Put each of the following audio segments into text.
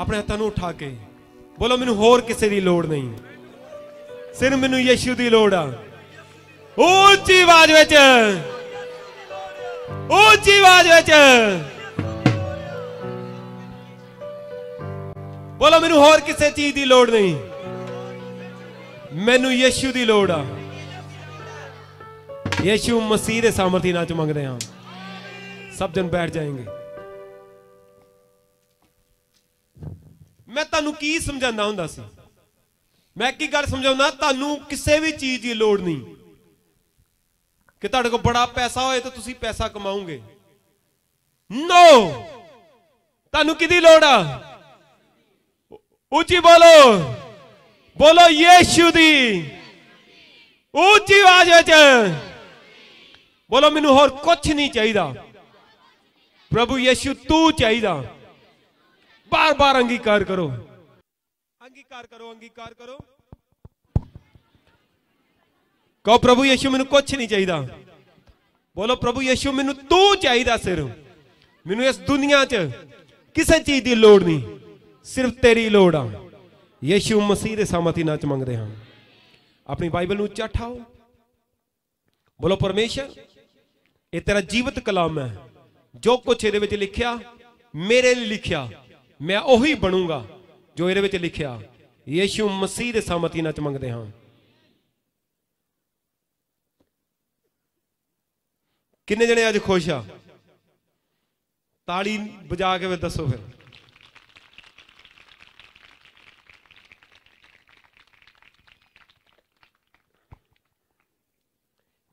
ਆਪਣੇ ਹੱਥਾਂ ਨੂੰ ਉਠਾ ਕੇ ਬੋਲੋ ਮੈਨੂੰ ਹੋਰ ਕਿਸੇ ਦੀ ਲੋੜ ਨਹੀਂ ਸਿਰ ਮੈਨੂੰ ਯਿਸੂ ਦੀ ਲੋੜ ਆ ਉੱਚੀ ਆਵਾਜ਼ ਵਿੱਚ ਉੱਚੀ ਆਵਾਜ਼ ਵਿੱਚ ਬੋਲੋ ਮੈਨੂੰ ਹੋਰ ਕਿਸੇ ਚੀਜ਼ ਦੀ ਲੋੜ ਨਹੀਂ ਮੈਨੂੰ ਯਿਸੂ ਦੀ ਲੋੜ ਆ ਯਿਸੂ ਮਸੀਹ ਦੇ ਸਾਮਰਥੀ ਨਾਲ ਚ ਮੰਗਦੇ ਆ ਸਭ ਜਨ ਬੈਠ ਜਾਏਗੇ ਮੈਂ ਤੁਹਾਨੂੰ ਕੀ ਸਮਝਾਉਂਦਾ ਹੁੰਦਾ ਸੀ ਮੈਂ ਕੀ ਗੱਲ ਸਮਝਾਉਂਦਾ ਤੁਹਾਨੂੰ ਕਿਸੇ ਵੀ ਚੀਜ਼ ਦੀ ਲੋੜ ਨਹੀਂ ਕਿ ਤੁਹਾਡੇ ਕੋਲ ਬੜਾ ਪੈਸਾ ਹੋਏ ਤਾਂ ਤੁਸੀਂ ਪੈਸਾ ਕਮਾਉਂਗੇ ਨੋ ਤੁਹਾਨੂੰ ਕਿਦੀ ਲੋੜ ਆ ਉੱਚੀ ਬੋਲੋ ਬੋਲੋ ਯੇਸ਼ੂ ਦੀ ਉੱਚੀ ਆਵਾਜ਼ ਵਿੱਚ ਬੋਲੋ ਮੈਨੂੰ ਹੋਰ ਕੁਝ ਨਹੀਂ ਚਾਹੀਦਾ ਪ੍ਰਭੂ ਯੇਸ਼ੂ ਤੂੰ ਚਾਹੀਦਾ बार-बार अंगीकार करो अंगीकार करो अंगीकार करो ਕਹੋ ਪ੍ਰਭੂ ਯਿਸੂ ਮੈਨੂੰ ਕੁਝ ਨਹੀਂ ਚਾਹੀਦਾ ਬੋਲੋ ਪ੍ਰਭੂ ਯਿਸੂ ਮੈਨੂੰ ਤੂੰ ਚਾਹੀਦਾ ਸਿਰਫ ਮੈਨੂੰ ਇਸ ਦੁਨੀਆ 'ਚ ਕਿਸੇ ਚੀਜ਼ ਦੀ ਲੋੜ ਨਹੀਂ ਸਿਰਫ ਤੇਰੀ ਲੋੜ ਆ ਯਿਸੂ ਮਸੀਹ ਦੇ ਸਾਮਤੀ ਨਾਚ ਮੰਗਦੇ ਹਾਂ ਆਪਣੀ ਬਾਈਬਲ ਨੂੰ ਚਾਠਾਓ ਬੋਲੋ ਪਰਮੇਸ਼ਰ ਇਹ ਤੇਰਾ ਜੀਵਤ ਕਲਾਮ ਹੈ ਜੋ ਕੁਝ ਇਹਦੇ ਵਿੱਚ ਲਿਖਿਆ ਮੇਰੇ ਲਈ ਲਿਖਿਆ ਮੈਂ ਉਹੀ ਬਣੂੰਗਾ ਜੋ ਇਹਦੇ ਵਿੱਚ ਲਿਖਿਆ ਯੀਸ਼ੂ ਮਸੀਹ ਦੇ ਸਾਮਤੀ ਨਾਲ ਮੰਗਦੇ ਹਾਂ ਕਿੰਨੇ ਜਣੇ ਅੱਜ ਖੁਸ਼ ਆ ਤਾਲੀ ਵਜਾ ਕੇ ਦੱਸੋ ਫਿਰ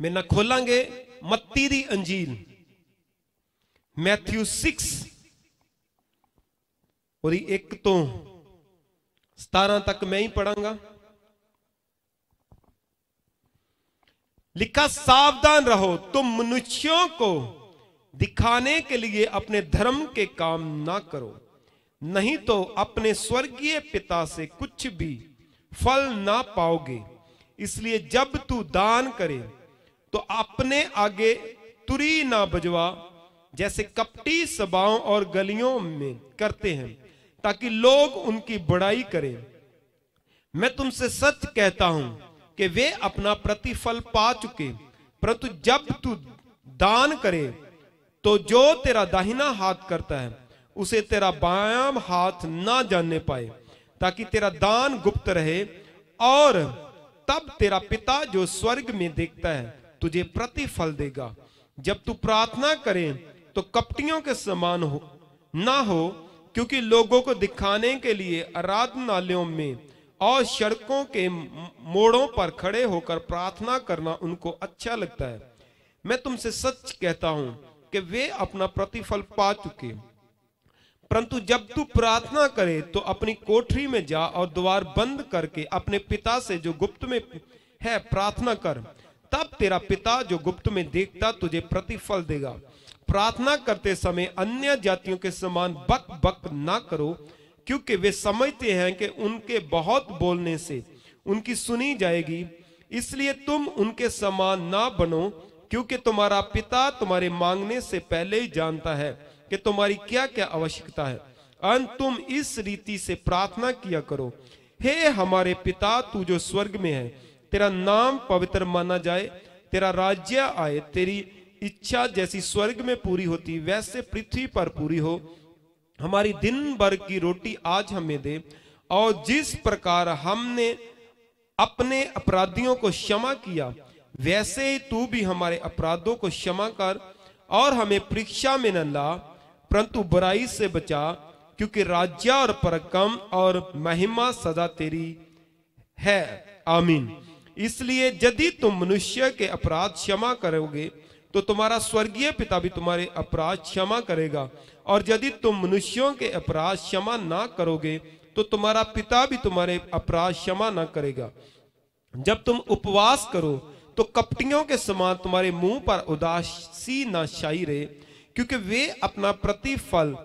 ਮੈਂ ਨਾ ਖੋਲਾਂਗੇ ਮੱਤੀ ਦੀ ਅੰਜੀਲ ਮੈਥਿਊ 6 ਉਹਦੀ 1 ਤੋਂ 17 ਤੱਕ ਮੈਂ ਹੀ ਪੜਾਂਗਾ लिखा सावधान रहो तुम मनुष्यों को दिखाने के लिए अपने धर्म के काम ना करो नहीं तो अपने स्वर्गीय पिता से कुछ भी फल ना पाओगे इसलिए जब तू दान करे तो अपने आगे तुरी ना बजवा जैसे कपटी सभाओं और गलियों में करते हैं ताकि लोग उनकी बड़ाई करें मैं तुमसे सच कहता हूं कि वे अपना प्रतिफल पा चुके परंतु जब तू दान करे तो जो तेरा दाहिना हाथ करता है उसे तेरा बायाम हाथ ना जानने पाए ताकि तेरा दान गुप्त रहे और तब तेरा पिता जो स्वर्ग में देखता है तुझे प्रतिफल देगा जब तू प्रार्थना करे तो कपटियों के समान हो ना हो क्योंकि लोगों को दिखाने के लिए आराधनालयों में और सड़कों के मोड़ों पर खड़े होकर प्रार्थना करना उनको अच्छा लगता है मैं तुमसे सच कहता हूं कि वे अपना प्रतिफल पा चुके परंतु जब तू प्रार्थना करे तो अपनी कोठरी में जा और द्वार बंद करके अपने पिता से जो गुप्त में है प्रार्थना कर तब तेरा पिता जो गुप्त में देखता तुझे प्रतिफल देगा प्रार्थना करते समय अन्य जातियों के समान बक बक ना करो क्योंकि वे समझते हैं कि उनके बहुत बोलने से उनकी सुनी जाएगी इसलिए तुम उनके समान ना बनो क्योंकि तुम्हारा पिता तुम्हारे मांगने से पहले ही जानता है कि तुम्हारी क्या क्या आवश्यकता है अंत तुम इस रीति से प्रार्थना किया करो हे हमारे पिता तू जो स्वर्ग में है तेरा नाम पवित्र माना जाए तेरा राज्य आए तेरी इच्छा जैसी स्वर्ग में पूरी होती वैसे पृथ्वी पर पूरी हो हमारी दिन भर की रोटी आज हमें दे और जिस प्रकार हमने अपने अपराधियों को क्षमा किया वैसे ही तू भी हमारे अपराधों को क्षमा कर और हमें परीक्षा में न ला परंतु बुराई से बचा क्योंकि राज्य और परकम और महिमा सदा तेरी है आमीन इसलिए यदि तुम मनुष्य के अपराध क्षमा करोगे तो तुम्हारा स्वर्गीय पिता भी तुम्हारे अपराध क्षमा करेगा और यदि तुम मनुष्यों के अपराध क्षमा ना करोगे तो तुम्हारा पिता भी तुम्हारे अपराध क्षमा ना करेगा जब तुम उपवास करो तो कपटियों के समान तुम्हारे मुंह पर उदासी ना छाई रहे क्योंकि वे अपना प्रतिफल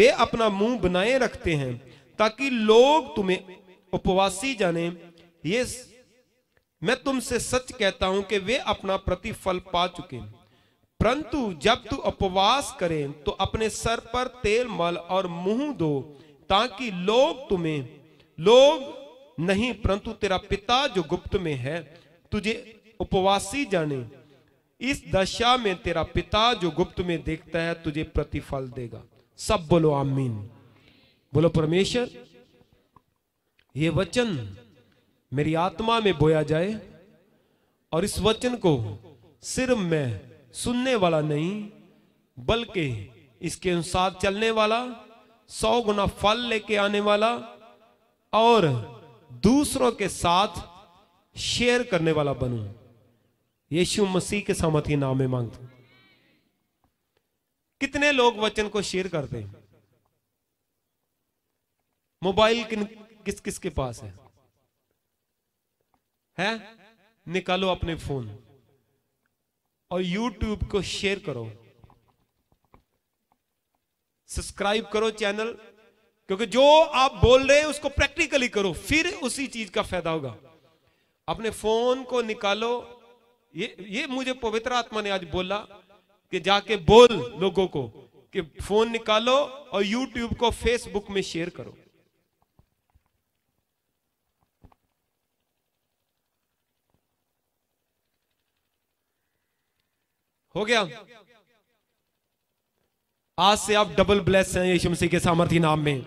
वे अपना मुंह बनाए रखते हैं ताकि लोग तुम्हें उपवासी जाने ये मैं तुमसे सच कहता हूं कि वे अपना प्रतिफल पा चुके हैं परंतु जब तू उपवास करें तो अपने सर पर तेल मल और मुंह दो ताकि लोग तुम्हें लोग नहीं परंतु तेरा पिता जो गुप्त में है तुझे उपवासी जाने इस दशा में तेरा पिता जो गुप्त में देखता है तुझे प्रतिफल देगा सब बोलो आमीन बोलो परमेश्वर ये वचन मेरी आत्मा में बोया जाए और इस वचन को सिर्फ मैं सुनने वाला नहीं बल्कि इसके अनुसार चलने वाला सौ गुना फल लेके आने वाला और दूसरों के साथ शेयर करने वाला बनू यीशु मसीह के सामर्थ्य नाम में मांगता कितने लोग वचन को शेयर करते हैं मोबाइल किन किस किस के पास है है निकालो अपने फोन और यूट्यूब को शेयर करो सब्सक्राइब करो चैनल क्योंकि जो आप बोल रहे हैं उसको प्रैक्टिकली करो फिर उसी चीज का फायदा होगा अपने फोन को निकालो ये ये मुझे पवित्र आत्मा ने आज बोला कि जाके बोल लोगों को कि फोन निकालो और यूट्यूब को फेसबुक में शेयर करो हो गया आज से आप डबल ब्लेस हैं यीशु मसीह के सामर्थी नाम में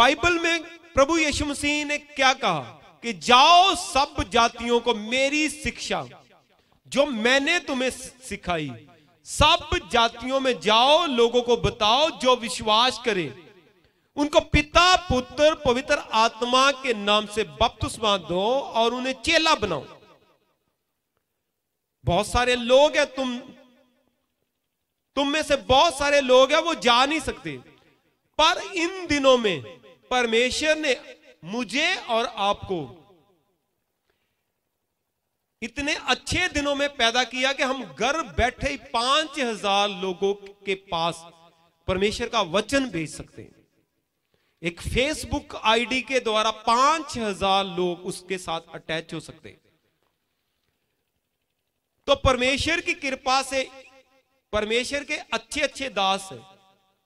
बाइबल में प्रभु यीशु मसीह ने क्या कहा कि जाओ सब जातियों को मेरी शिक्षा जो मैंने तुम्हें सिखाई सब जातियों में जाओ लोगों को बताओ जो विश्वास करे उनको पिता पुत्र पवित्र आत्मा के नाम से बपतुस्मा दो और उन्हें चेला बनाओ बहुत सारे लोग हैं तुम तुम में से बहुत सारे लोग हैं वो जा नहीं सकते पर इन दिनों में परमेश्वर ने मुझे और आपको इतने अच्छे दिनों में पैदा किया कि हम घर बैठे ही पांच हजार लोगों के पास परमेश्वर का वचन भेज सकते हैं एक फेसबुक आईडी के द्वारा पांच हजार लोग उसके साथ अटैच हो सकते तो परमेश्वर की कृपा से परमेश्वर के अच्छे अच्छे दास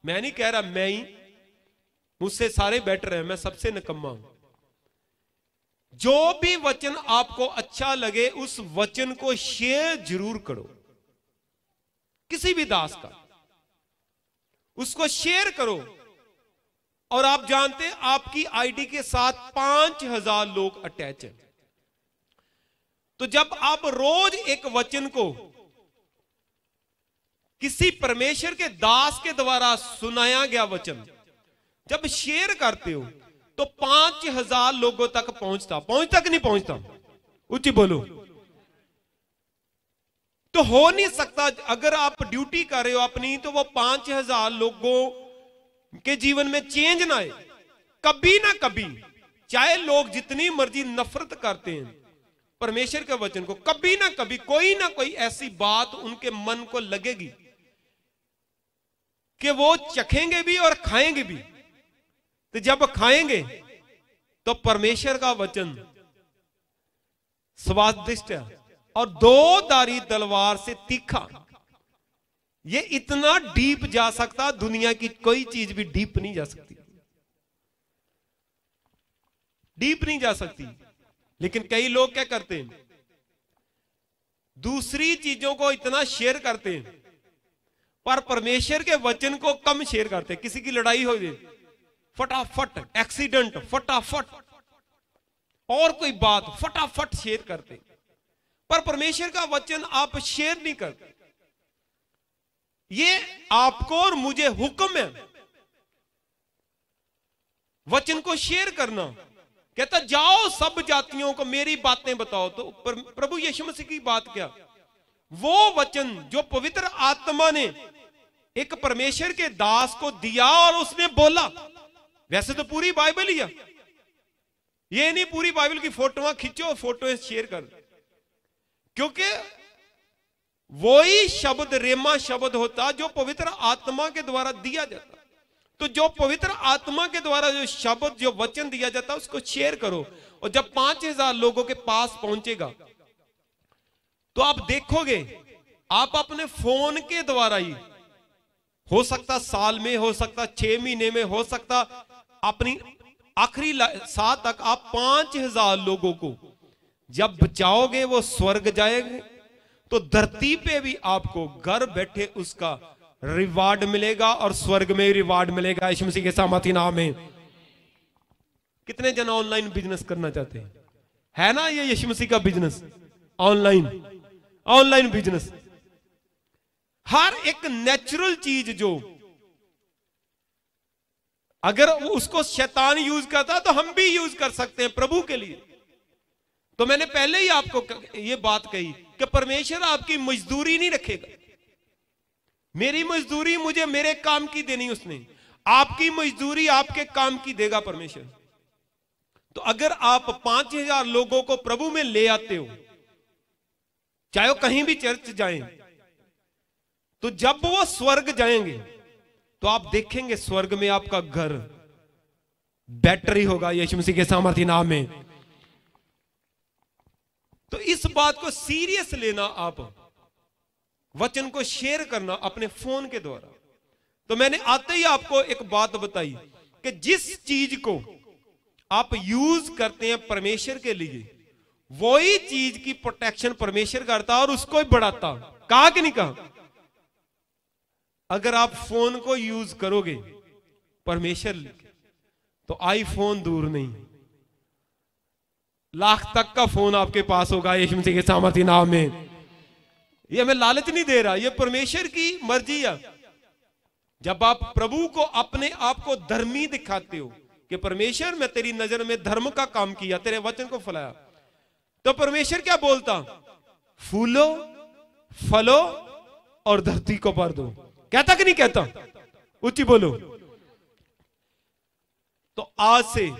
मैं नहीं कह रहा मैं ही मुझसे सारे बेटर हैं मैं सबसे निकम्मा हूं जो भी वचन आपको अच्छा लगे उस वचन को शेयर जरूर करो किसी भी दास का उसको शेयर करो और आप जानते हैं आपकी आईडी के साथ पांच हजार लोग अटैच हैं तो जब आप रोज एक वचन को किसी परमेश्वर के दास के द्वारा सुनाया गया वचन जब शेयर करते हो तो पांच हजार लोगों तक पहुंचता पहुंचता कि नहीं पहुंचता उची बोलो तो हो नहीं सकता अगर आप ड्यूटी कर रहे हो अपनी तो वो पांच हजार लोगों के जीवन में चेंज ना आए कभी ना कभी चाहे लोग जितनी मर्जी नफरत करते हैं परमेश्वर के वचन को कभी ना कभी कोई ना कोई ऐसी बात उनके मन को लगेगी कि वो चखेंगे भी और खाएंगे भी तो जब खाएंगे तो परमेश्वर का वचन स्वादिष्ट है और दो दारी तलवार से तीखा ये इतना डीप जा सकता दुनिया की कोई चीज भी डीप नहीं जा सकती डीप नहीं जा सकती लेकिन कई लोग क्या करते हैं दूसरी चीजों को इतना शेयर करते हैं पर परमेश्वर के वचन को कम शेयर करते हैं किसी की लड़ाई हो जाए फटाफट एक्सीडेंट फटाफट और कोई बात फटाफट शेयर करते पर परमेश्वर का वचन आप शेयर नहीं करते ये आपको और मुझे हुक्म है वचन को शेयर करना कहता जाओ सब जातियों को मेरी बातें बताओ तो प्रभु यशम मसीह की बात क्या वो वचन जो पवित्र आत्मा ने एक परमेश्वर के दास को दिया और उसने बोला वैसे तो पूरी बाइबल ही है ये नहीं पूरी बाइबल की फोटो खींचो फोटो शेयर कर क्योंकि वो ही शब्द रेमा शब्द होता जो पवित्र आत्मा के द्वारा दिया जाता तो जो पवित्र आत्मा के द्वारा जो शब्द जो वचन दिया जाता उसको शेयर करो और जब पांच हजार लोगों के पास पहुंचेगा तो आप देखोगे आप अपने फोन के द्वारा ही हो सकता साल में हो सकता छह महीने में हो सकता अपनी आखिरी साल तक आप पांच हजार लोगों को जब बचाओगे वो स्वर्ग जाएंगे तो धरती पे भी आपको घर बैठे उसका रिवार्ड मिलेगा और स्वर्ग में रिवार्ड मिलेगा यीशु के सामर्थी नाम में कितने जन ऑनलाइन बिजनेस करना चाहते हैं है ना ये यशम मसीह का बिजनेस ऑनलाइन ऑनलाइन बिजनेस हर एक नेचुरल चीज जो अगर उसको शैतान यूज करता तो हम भी यूज कर सकते हैं प्रभु के लिए तो मैंने पहले ही आपको ये बात कही कि परमेश्वर आपकी मजदूरी नहीं रखेगा मेरी मजदूरी मुझे मेरे काम की देनी उसने आपकी मजदूरी आपके काम की देगा परमेश्वर तो अगर आप पांच हजार लोगों को प्रभु में ले आते हो चाहे वो कहीं भी चर्च जाए तो जब वो स्वर्ग जाएंगे तो आप देखेंगे स्वर्ग में आपका घर बैटरी होगा यीशु के सामर्थ्य नाम में तो इस बात को सीरियस लेना आप वचन को शेयर करना अपने फोन के द्वारा तो मैंने आते ही आपको एक बात बताई कि जिस चीज को आप यूज करते हैं परमेश्वर के लिए वही चीज की प्रोटेक्शन परमेश्वर करता और उसको ही बढ़ाता कहा कि नहीं कहा अगर आप फोन को यूज करोगे परमेश्वर तो आईफोन दूर नहीं लाख तक का फोन आपके पास होगा यशु मसीह के सामर्थ्य नाम में ये हमें लालच नहीं दे रहा ये परमेश्वर की मर्जी है जब आप प्रभु को अपने आप को धर्मी दिखाते हो कि परमेश्वर मैं तेरी नजर में धर्म का काम किया तेरे वचन को फैलाया तो परमेश्वर क्या बोलता फूलो फलो और धरती को भर दो कहता कि नहीं कहता उची बोलो तो आज से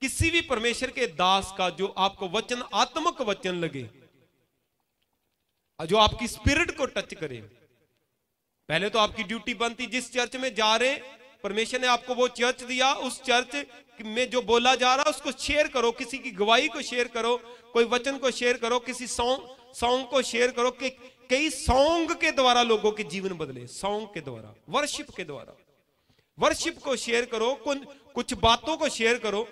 किसी भी परमेश्वर के दास का जो आपको वचन आत्मक वचन लगे जो आपकी स्पिरिट को टच करे पहले तो आपकी ड्यूटी बनती जिस चर्च में जा रहे परमेश्वर ने आपको वो चर्च दिया उस चर्च में जो बोला जा रहा है उसको शेयर करो किसी की गवाही को शेयर करो कोई वचन को शेयर करो किसी सॉन्ग सॉन्ग को शेयर करो कि कई सॉन्ग के द्वारा लोगों के जीवन बदले सॉन्ग के द्वारा वर्शिप के द्वारा वर्शिप को शेयर करो कुछ बातों को शेयर करो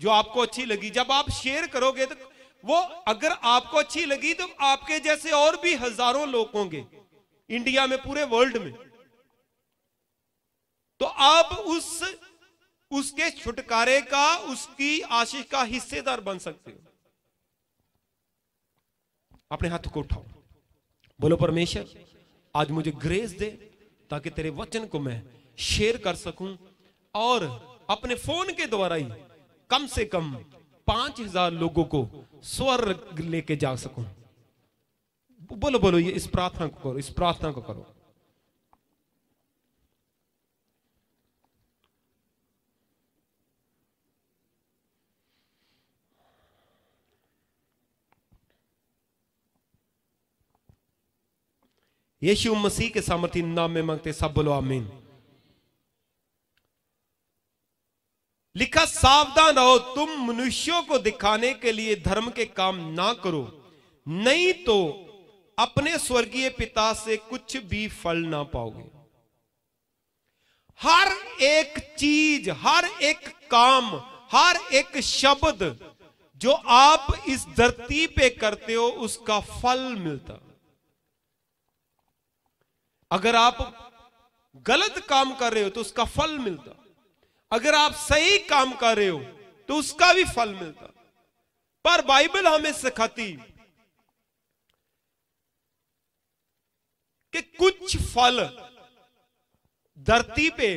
जो आपको अच्छी लगी जब आप शेयर करोगे तो वो अगर आपको अच्छी लगी तो आपके जैसे और भी हजारों लोग होंगे इंडिया में पूरे वर्ल्ड में तो आप उस उसके छुटकारे का उसकी आशीष का हिस्सेदार बन सकते हो अपने हाथ को उठाओ बोलो परमेश्वर आज मुझे ग्रेस दे ताकि तेरे वचन को मैं शेयर कर सकूं और अपने फोन के द्वारा ही कम से कम पांच हजार लोगों को स्वर्ग लेके जा सकूं बोलो बोलो ये इस प्रार्थना को करो इस प्रार्थना को करो यीशु मसीह के सामर्थ्य नाम में मांगते सब बोलो आमीन सावधान रहो तुम मनुष्यों को दिखाने के लिए धर्म के काम ना करो नहीं तो अपने स्वर्गीय पिता से कुछ भी फल ना पाओगे हर एक चीज हर एक काम हर एक शब्द जो आप इस धरती पे करते हो उसका फल मिलता अगर आप गलत काम कर रहे हो तो उसका फल मिलता अगर आप सही काम कर रहे हो तो उसका भी फल मिलता पर बाइबल हमें सिखाती कि कुछ फल धरती पे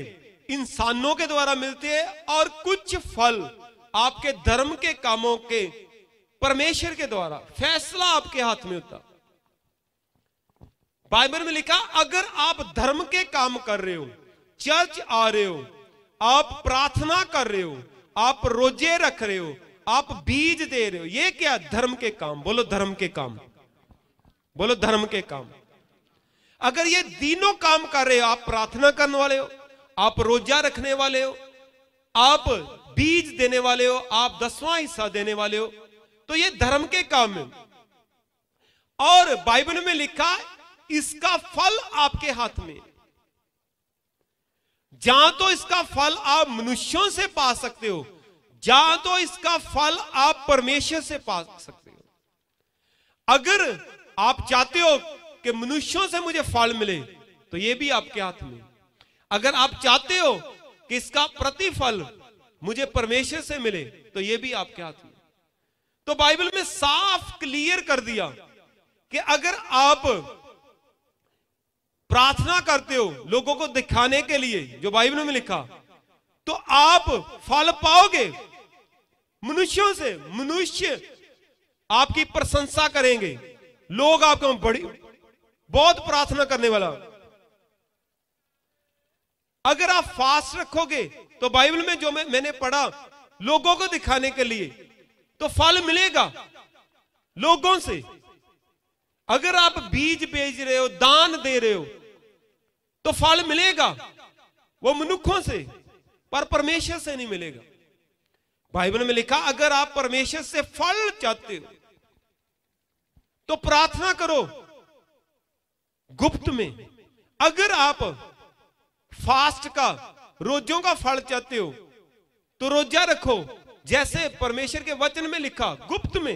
इंसानों के द्वारा मिलते हैं और कुछ फल आपके धर्म के कामों के परमेश्वर के द्वारा फैसला आपके हाथ में होता बाइबल में लिखा अगर आप धर्म के काम कर रहे हो चर्च आ रहे हो आप प्रार्थना कर रहे हो आप रोजे रख रहे हो आप बीज दे रहे हो ये क्या धर्म के काम बोलो धर्म के काम बोलो धर्म के काम अगर ये तीनों काम कर रहे हो आप प्रार्थना करने वाले हो आप रोजा रखने वाले हो आप बीज देने वाले हो आप दसवां हिस्सा देने वाले हो तो ये धर्म के काम है और बाइबल में लिखा इसका फल आपके हाथ में जहां तो इसका फल आप मनुष्यों से पा सकते हो जहां तो इसका फल आप परमेश्वर से पा सकते हो अगर आप चाहते हो कि मनुष्यों से मुझे फल मिले तो यह भी आपके हाथ में अगर आप चाहते हो कि इसका प्रतिफल मुझे परमेश्वर से मिले तो यह भी आपके हाथ में तो बाइबल में साफ क्लियर कर दिया कि अगर आप प्रार्थना करते हो लोगों को दिखाने के लिए जो बाइबल में लिखा तो आप फल पाओगे मनुष्यों से मनुष्य आपकी प्रशंसा करेंगे लोग आपको बड़ी बहुत प्रार्थना करने वाला अगर आप फास्ट रखोगे तो बाइबल में जो मैं, मैंने पढ़ा लोगों को दिखाने के लिए तो फल मिलेगा लोगों से अगर आप बीज बेच रहे हो दान दे रहे हो तो फल मिलेगा वो मनुखों से पर परमेश्वर से नहीं मिलेगा बाइबल में लिखा अगर आप परमेश्वर से फल चाहते हो तो प्रार्थना करो गुप्त में अगर आप फास्ट का रोजों का फल चाहते हो तो रोजा रखो जैसे परमेश्वर के वचन में लिखा गुप्त में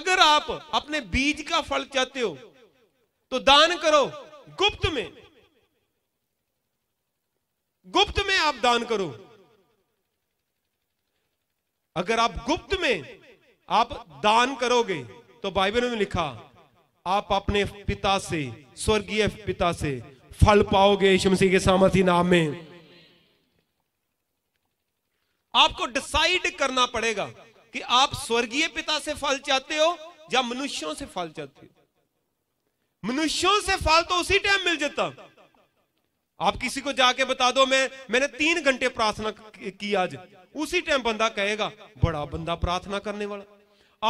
अगर आप अपने बीज का फल चाहते हो तो दान करो गुप्त में गुप्त में आप दान करो अगर आप गुप्त में आप दान करोगे तो बाइबल में लिखा आप अपने पिता से स्वर्गीय पिता से फल पाओगे के सामर्थी नाम में आपको डिसाइड करना पड़ेगा कि आप स्वर्गीय पिता से फल चाहते हो या मनुष्यों से फल चाहते हो मनुष्यों से फल तो उसी टाइम मिल जाता आप किसी को जाके बता दो मैं मैंने तीन घंटे प्रार्थना की आज उसी टाइम बंदा कहेगा बड़ा बंदा प्रार्थना करने वाला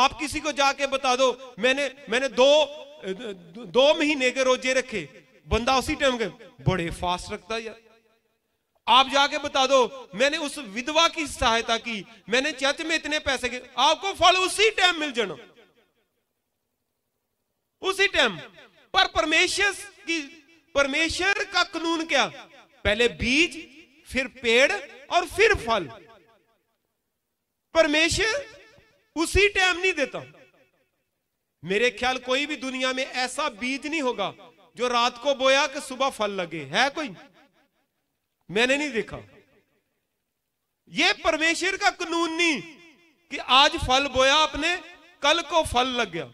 आप किसी को जाके बता दो मैंने मैंने दो दो महीने के रोजे रखे बंदा उसी टाइम के बड़े फास्ट रखता यार आप जाके बता दो मैंने उस विधवा की सहायता की मैंने चर्च में इतने पैसे के आपको फल उसी टाइम मिल जाना उसी टाइम पर परमेश्वर की परमेश्वर का कानून क्या पहले बीज फिर पेड़ और फिर फल परमेश्वर उसी टाइम नहीं देता मेरे ख्याल कोई भी दुनिया में ऐसा बीज नहीं होगा जो रात को बोया कि सुबह फल लगे है कोई मैंने नहीं देखा यह परमेश्वर का कानून नहीं कि आज फल बोया आपने कल को फल लग गया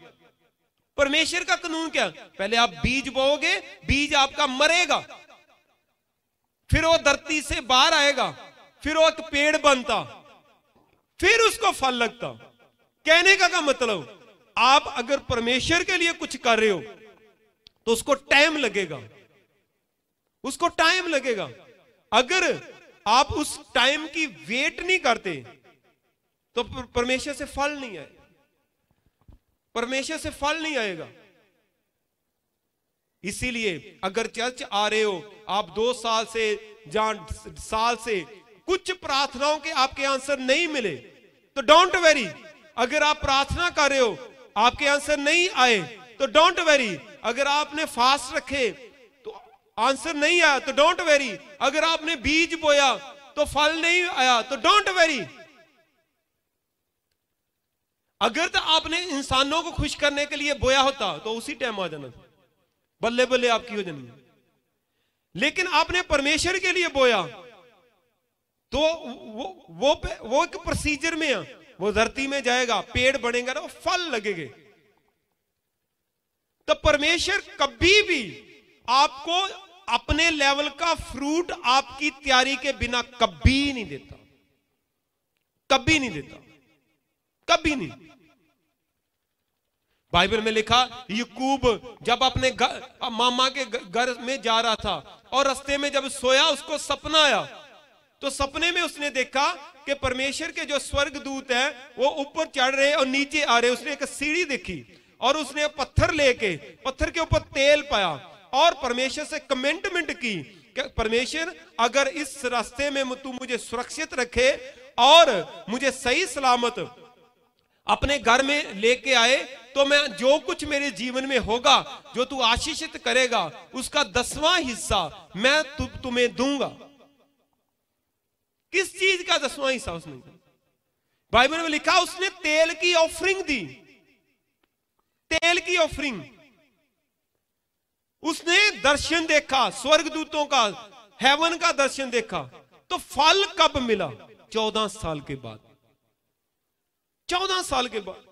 परमेश्वर का कानून क्या पहले आप बीज बोओगे बीज आपका मरेगा फिर वो धरती से बाहर आएगा फिर वो एक पेड़ बनता फिर उसको फल लगता कहने का का मतलब आप अगर परमेश्वर के लिए कुछ कर रहे हो तो उसको टाइम लगेगा उसको टाइम लगेगा अगर आप उस टाइम की वेट नहीं करते तो परमेश्वर से फल नहीं आए परमेश्वर से फल नहीं आएगा इसीलिए अगर चर्च आ रहे हो आप दो साल से जान साल से कुछ प्रार्थनाओं के आपके आंसर नहीं मिले तो डोंट वेरी अगर आप प्रार्थना कर रहे हो आपके आंसर नहीं आए तो डोंट वेरी अगर आपने फास्ट रखे तो आंसर नहीं आया तो डोंट वेरी अगर आपने बीज बोया तो फल नहीं आया तो डोंट वेरी अगर तो आपने इंसानों को खुश करने के लिए बोया होता तो उसी टाइम आ जाना था बल्ले बल्ले आपकी हो जानी लेकिन आपने परमेश्वर के लिए बोया तो वो वो पे, वो एक प्रोसीजर में है वो धरती में जाएगा पेड़ बढ़ेगा ना फल लगेंगे तो परमेश्वर कभी भी आपको अपने लेवल का फ्रूट आपकी तैयारी के बिना कभी नहीं देता कभी नहीं देता कभी नहीं बाइबल में लिखा यकूब जब अपने घर मामा के घर में जा रहा था और रास्ते में जब सोया उसको सपना आया तो सपने में उसने देखा कि परमेश्वर के जो स्वर्ग दूत है वो ऊपर चढ़ रहे और नीचे आ रहे उसने एक सीढ़ी देखी और उसने पत्थर लेके पत्थर के ऊपर तेल पाया और परमेश्वर से कमेंटमेंट की कि परमेश्वर अगर इस रास्ते में तू मुझे सुरक्षित रखे और मुझे सही सलामत अपने घर में लेके आए तो मैं जो कुछ मेरे जीवन में होगा जो तू आशीषित करेगा उसका दसवां हिस्सा मैं तु, तुम्हें दूंगा किस चीज का दसवां हिस्सा उसने बाइबल में लिखा उसने तेल की ऑफरिंग दी तेल की ऑफरिंग उसने दर्शन देखा स्वर्गदूतों का हेवन का दर्शन देखा तो फल कब मिला चौदह साल के बाद चौदह साल के बाद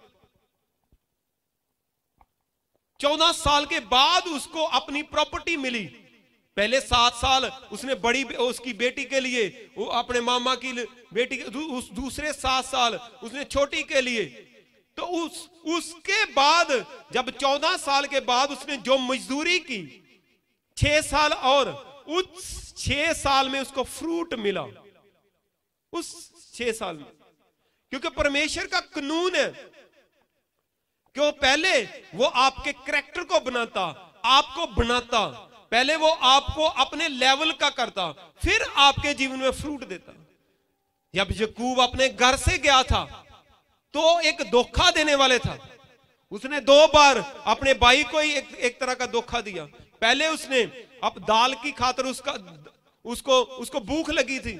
चौदह साल के बाद उसको अपनी प्रॉपर्टी मिली पहले सात साल उसने बड़ी उसकी बेटी के लिए वो अपने मामा की बेटी के, दू, उस दूसरे सात साल उसने छोटी के लिए तो उस उसके बाद जब चौदह साल के बाद उसने जो मजदूरी की छह साल और उस छह साल में उसको फ्रूट मिला उस छह साल में क्योंकि परमेश्वर का कानून है क्यों पहले वो आपके करेक्टर को बनाता आपको बनाता पहले वो आपको अपने लेवल का करता फिर आपके जीवन में फ्रूट देता जब यकूब अपने घर से गया था तो एक धोखा देने वाले था उसने दो बार अपने भाई को ही एक, एक तरह का धोखा दिया पहले उसने अब दाल की खातर उसका उसको उसको भूख लगी थी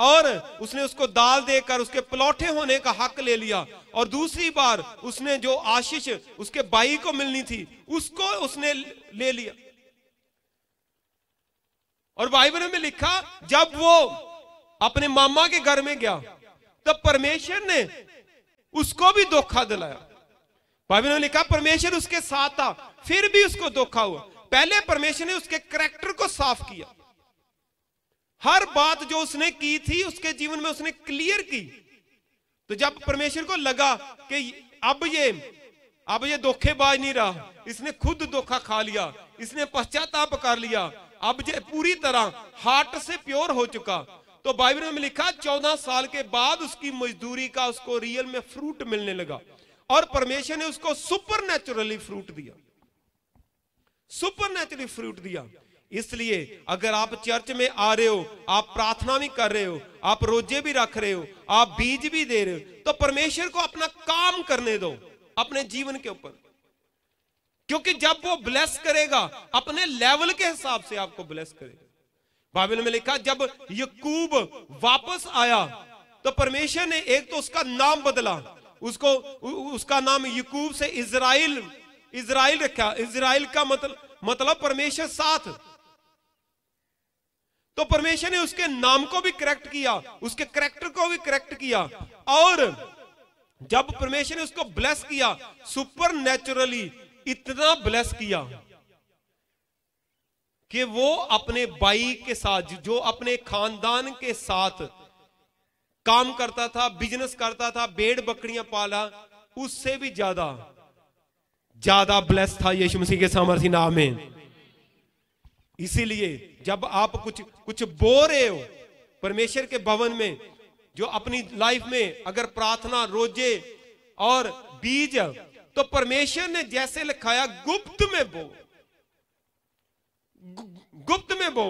और उसने उसको दाल देकर उसके पलौठे होने का हक ले लिया और दूसरी बार उसने जो आशीष उसके भाई को मिलनी थी उसको उसने ले लिया और बाइबल में लिखा जब वो अपने मामा के घर में गया तब परमेश्वर ने उसको भी धोखा दिलाया बाइबल में लिखा परमेश्वर उसके साथ था फिर भी उसको धोखा हुआ पहले परमेश्वर ने उसके करेक्टर को साफ किया हर बात जो उसने की थी उसके जीवन में उसने क्लियर की तो जब परमेश्वर को लगा कि अब ये अब ये धोखेबाज नहीं रहा इसने खुद धोखा खा लिया इसने पश्चाताप कर लिया अब ये पूरी तरह हार्ट से प्योर हो चुका तो बाइबल में लिखा चौदह साल के बाद उसकी मजदूरी का उसको रियल में फ्रूट मिलने लगा और परमेश्वर ने उसको सुपर फ्रूट दिया सुपर फ्रूट दिया इसलिए अगर आप चर्च में आ रहे हो आप प्रार्थना भी कर रहे हो आप रोजे भी रख रहे हो आप बीज भी दे रहे हो तो परमेश्वर को अपना काम करने दो अपने जीवन के ऊपर क्योंकि जब वो ब्लेस करेगा अपने लेवल के हिसाब से आपको ब्लेस करेगा बाइबल में लिखा जब यकूब वापस आया तो परमेश्वर ने एक तो उसका नाम बदला उसको उसका नाम यकूब से इज़राइल इज़राइल रखा इज़राइल का मतलब मतलब परमेश्वर साथ तो परमेश्वर ने उसके नाम को भी करेक्ट किया उसके करेक्टर को भी करेक्ट किया और जब परमेश्वर ने उसको ब्लेस किया सुपर नेचुरली इतना ब्लेस किया कि वो अपने भाई के साथ जो अपने खानदान के साथ काम करता था बिजनेस करता था बेड़ बकरियां पाला उससे भी ज्यादा ज्यादा ब्लेस था यीशु मसीह के सामर्थ्य नाम में इसीलिए जब आप कुछ कुछ बो रहे हो परमेश्वर के भवन में जो अपनी लाइफ में अगर प्रार्थना रोजे और बीज तो परमेश्वर ने जैसे लिखाया गुप्त में बो गुप्त में बो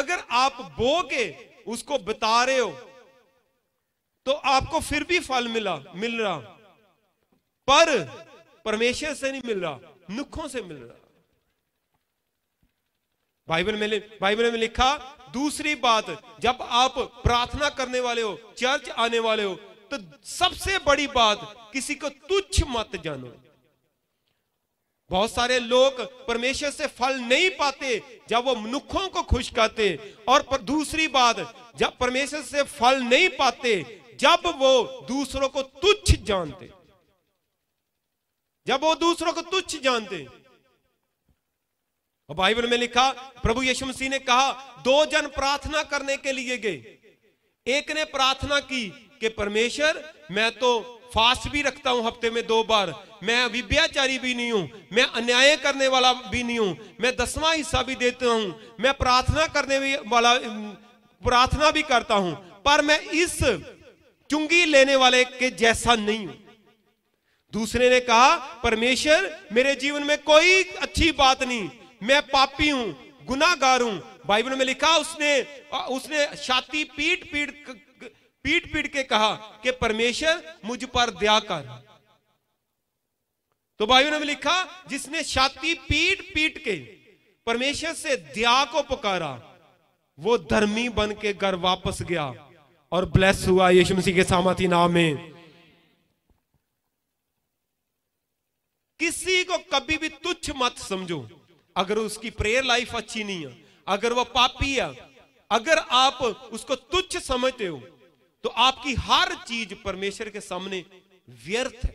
अगर आप बो के उसको बता रहे हो तो आपको फिर भी फल मिला मिल रहा पर परमेश्वर से नहीं मिल रहा नुखों से मिल रहा बाइबल में बाइबल में लिखा दूसरी बात जब आप प्रार्थना करने वाले हो चर्च आने वाले हो तो सबसे बड़ी बात किसी को तुच्छ मत जानो बहुत सारे लोग परमेश्वर से फल नहीं पाते जब वो मनुखों को खुश करते और पर दूसरी बात जब परमेश्वर से फल नहीं पाते जब वो दूसरों को तुच्छ जानते जब वो दूसरों को तुच्छ जानते और बाइबल में लिखा प्रभु यीशु मसीह ने कहा दो जन प्रार्थना करने के लिए गए एक ने प्रार्थना की कि परमेश्वर मैं तो फास्ट भी रखता हूं हफ्ते में दो बार मैं अभिव्याचारी भी नहीं हूं मैं अन्याय करने वाला भी नहीं हूं मैं दसवां हिस्सा भी देता हूं मैं प्रार्थना करने वाला प्रार्थना भी करता हूं पर मैं इस चुंगी लेने वाले के जैसा नहीं हूं दूसरे ने कहा परमेश्वर मेरे जीवन में कोई अच्छी बात नहीं मैं पापी हूं गुनागार हूं बाइबल में लिखा उसने उसने छाती पीट पीट पीट पीट के कहा कि परमेश्वर मुझ पर दया कर तो बाइबल में लिखा जिसने छाती पीट पीट के परमेश्वर से दया को पुकारा वो धर्मी बन के घर वापस गया और ब्लेस हुआ यीशु मसीह के सामाती नाम में किसी को कभी भी तुच्छ मत समझो अगर उसकी प्रेयर लाइफ अच्छी नहीं है अगर वह पापी है अगर आप उसको तुच्छ समझते हो तो आपकी हर चीज परमेश्वर के सामने व्यर्थ है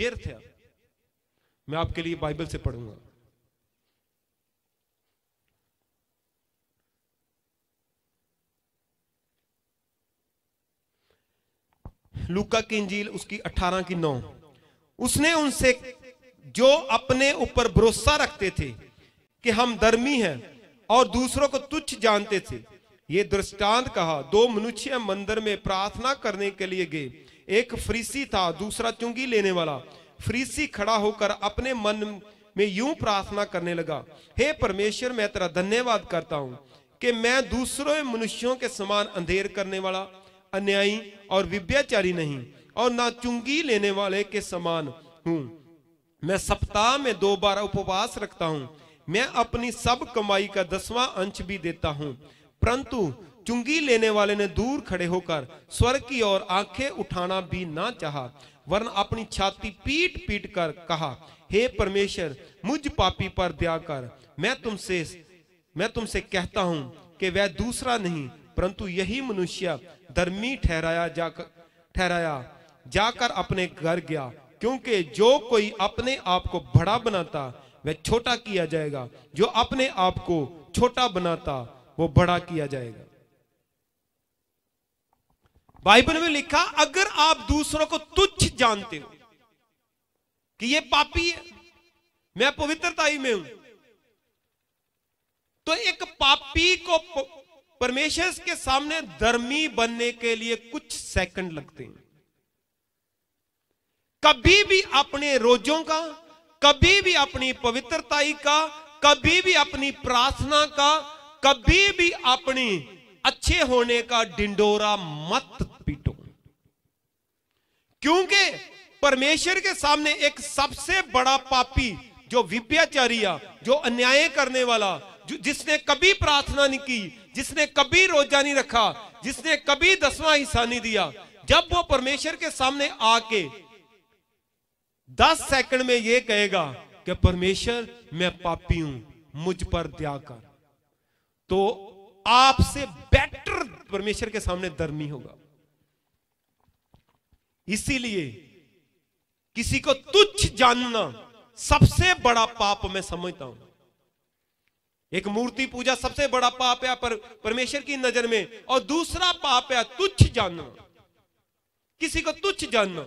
व्यर्थ है मैं आपके लिए बाइबल से पढ़ूंगा लुका की इंजील उसकी 18 की 9 उसने उनसे जो अपने ऊपर भरोसा रखते थे कि हम धर्मी हैं और दूसरों को तुच्छ जानते थे ये दृष्टांत कहा दो मनुष्य मंदिर में प्रार्थना करने के लिए गए एक फ्रीसी था दूसरा चुंगी लेने वाला फ्रीसी खड़ा होकर अपने मन में यूं प्रार्थना करने लगा हे परमेश्वर मैं तेरा धन्यवाद करता हूं कि मैं दूसरों मनुष्यों के समान अंधेर करने वाला अन्यायी और विभ्याचारी नहीं और ना चुंगी लेने वाले के समान हूं मैं सप्ताह में दो बार उपवास रखता हूँ मैं अपनी सब कमाई का दसवां अंश भी देता हूँ परंतु चुंगी लेने वाले ने दूर खड़े होकर स्वर्ग की ओर आंखें उठाना भी ना चाहा वरन अपनी छाती पीट पीट कर कहा हे परमेश्वर मुझ पापी पर दया कर मैं तुमसे मैं तुमसे कहता हूँ कि वह दूसरा नहीं परंतु यही मनुष्य धर्मी ठहराया जाकर ठहराया जाकर अपने घर गया क्योंकि जो कोई अपने आप को बड़ा बनाता वह छोटा किया जाएगा जो अपने आप को छोटा बनाता वो बड़ा किया जाएगा बाइबल में लिखा अगर आप दूसरों को तुच्छ जानते हो कि ये पापी है मैं पवित्रताई में हूं तो एक पापी को परमेश्वर के सामने धर्मी बनने के लिए कुछ सेकंड लगते हैं कभी भी अपने रोजों का कभी भी अपनी पवित्रताई का कभी भी अपनी प्रार्थना का कभी भी अपनी अच्छे होने का डिंडोरा मत पीटो क्योंकि परमेश्वर के सामने एक सबसे बड़ा पापी जो विप्याचारिया जो अन्याय करने वाला जो जिसने कभी प्रार्थना नहीं की जिसने कभी रोजा नहीं रखा जिसने कभी दसवां हिस्सा नहीं दिया जब वो परमेश्वर के सामने आके दस सेकंड में यह कहेगा कि परमेश्वर मैं पापी हूं मुझ पर दया कर तो आपसे बेटर परमेश्वर के सामने दर्मी होगा इसीलिए किसी को तुच्छ जानना सबसे बड़ा पाप मैं समझता हूं एक मूर्ति पूजा सबसे बड़ा पाप है पर परमेश्वर की नजर में और दूसरा पाप है तुच्छ जानना किसी को तुच्छ जानना